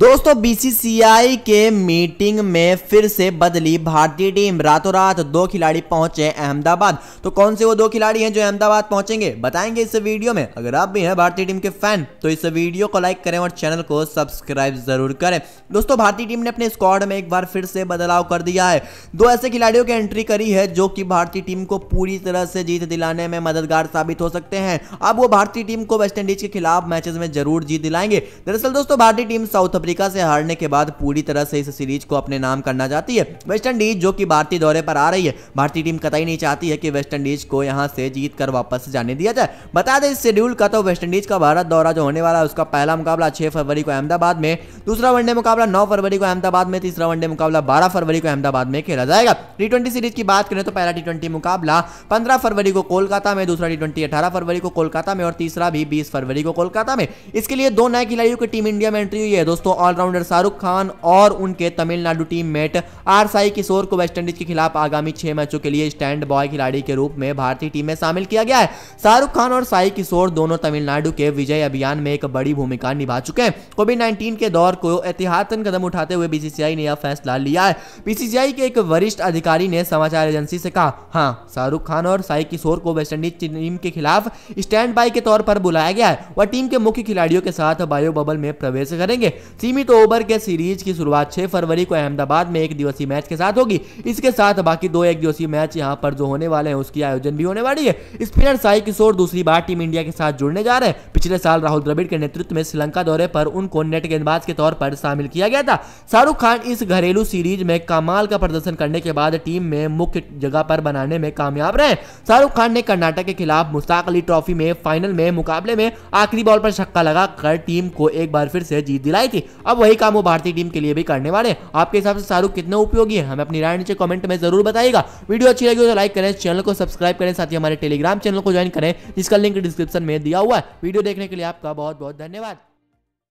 दोस्तों बीसीसीआई के मीटिंग में फिर से बदली भारतीय टीम रातों रात दो खिलाड़ी पहुंचे अहमदाबाद तो कौन से वो दो खिलाड़ी हैं जो अहमदाबाद पहुंचेंगे बताएंगे इस वीडियो में अगर आप भी हैं भारतीय टीम के फैन तो इस वीडियो को लाइक करें और चैनल को सब्सक्राइब जरूर करें दोस्तों भारतीय टीम ने अपने स्क्वाड में एक बार फिर से बदलाव कर दिया है दो ऐसे खिलाड़ियों की एंट्री करी है जो कि भारतीय टीम को पूरी तरह से जीत दिलाने में मददगार साबित हो सकते हैं अब वो भारतीय टीम को वेस्टइंडीज के खिलाफ मैचेस में जरूर जीत दिलाएंगे दरअसल दोस्तों भारतीय टीम साउथ अफ्रीका से हारने के बाद पूरी तरह से इस सीरीज को अपने नाम करना चाहती है वेस्ट इंडीज जो कि भारतीय दौरे पर आ रही है भारतीय टीम कतई नहीं चाहती है कि वेस्ट इंडीज को यहाँ से जीत कर वापस जाने दिया जाए बता दें इस शेड्यूल का तो वेस्ट इंडीज का भारत दौरा जो होने वाला है उसका पहला मुकाबला छह फरवरी को अहमदाबाद में दूसरा वनडे मुकाबला नौ फरवरी को अहमदाबाद में तीसरा वनडे मुकाबला बारह फरवरी को अहमदाबाद में खेला जाएगा टी सीरीज की बात करें तो पहला टी मुकाबला पंद्रह फरवरी को कोलकाता में दूसरा टी ट्वेंटी अठारह फरवरी को कोलकाता में और तीसरा भी बीस फरवरी को कोलकाता में इसके लिए दो नए खिलाड़ियों की टीम इंडिया में एंट्री हुई है दोस्तों ऑलराउंडर शाहरुख खान और उनके Tamil Nadu team mate R Sai Kishore को वेस्टइंडीज के खिलाफ आगामी छह मैचों के लिए स्टैंड बॉय खिलाड़ी के रूप में भारतीय टीम में शामिल किया गया है शाहरुख खान और साई किशोर दोनों तमिलनाडु के विजय अभियान में एक बड़ी भूमिका निभा चुके हैं कोविड नाइन्टीन के दौर को एहतियातन कदम उठाते हुए बीसीसीआई ने यह फैसला लिया है बीसीसीआई के एक वरिष्ठ अधिकारी ने समाचार एजेंसी से कहा हाँ शाहरुख खान और साई किशोर को वेस्टइंडीज टीम के खिलाफ स्टैंड बाय के तौर पर बुलाया गया है वह टीम के मुख्य खिलाड़ियों के साथ बायो बबल में प्रवेश करेंगे सीमित ओवर के सीरीज की शुरुआत छह फरवरी को अहमदाबाद में एक दिवसीय मैच के साथ होगी इसके साथ बाकी दो एक दिवसीय मैच यहाँ पर जो होने वाले हैं उसकी आयोजन भी होने वाली है स्पिनर साई किशोर दूसरी बार टीम इंडिया के साथ जुड़ने जा रहे हैं पिछले साल राहुल द्रविड़ के नेतृत्व में श्रीलंका दौरे पर उनको नेट गेंदबाज के तौर पर शामिल किया गया था शाहरुख खान इस घरेलू सीरीज में कमाल का प्रदर्शन करने के बाद टीम में मुख्य जगह पर बनाने में कामयाब रहे शाहरुख खान ने कर्नाटक के खिलाफ मुश्ताक अली ट्रॉफी में फाइनल में मुकाबले में आखिरी बॉल पर छक्का लगाकर टीम को एक बार फिर से जीत दिलाई थी अब वही काम वो भारतीय टीम के लिए भी करने वाले हैं आपके हिसाब से शाहरुख कितने उपयोगी है हमें अपनी राय नीचे कमेंट में जरूर बताएगा वीडियो अच्छी लगी तो लाइक करें चैनल को सब्सक्राइब करें साथ ही हमारे टेलीग्राम चैनल को ज्वाइन करें जिसका लिंक डिस्क्रिप्शन में दिया हुआ है वीडियो देखने के लिए आपका बहुत बहुत धन्यवाद